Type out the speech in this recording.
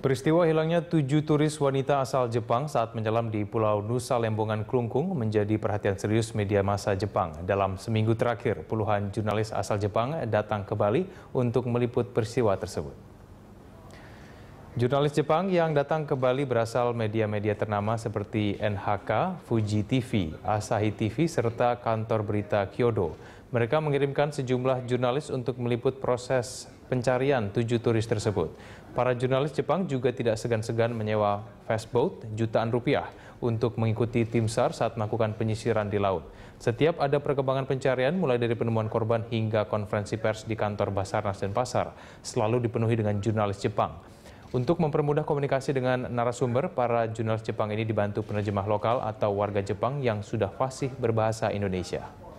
Peristiwa hilangnya tujuh turis wanita asal Jepang saat menyelam di Pulau Nusa Lembongan Klungkung menjadi perhatian serius media massa Jepang. Dalam seminggu terakhir, puluhan jurnalis asal Jepang datang ke Bali untuk meliput peristiwa tersebut. Jurnalis Jepang yang datang ke Bali berasal media-media ternama seperti NHK, Fuji TV, Asahi TV, serta kantor berita Kyodo. Mereka mengirimkan sejumlah jurnalis untuk meliput proses pencarian tujuh turis tersebut. Para jurnalis Jepang juga tidak segan-segan menyewa fast boat jutaan rupiah untuk mengikuti tim SAR saat melakukan penyisiran di laut. Setiap ada perkembangan pencarian, mulai dari penemuan korban hingga konferensi pers di kantor Basarnas dan Pasar, selalu dipenuhi dengan jurnalis Jepang. Untuk mempermudah komunikasi dengan narasumber, para jurnalis Jepang ini dibantu penerjemah lokal atau warga Jepang yang sudah fasih berbahasa Indonesia.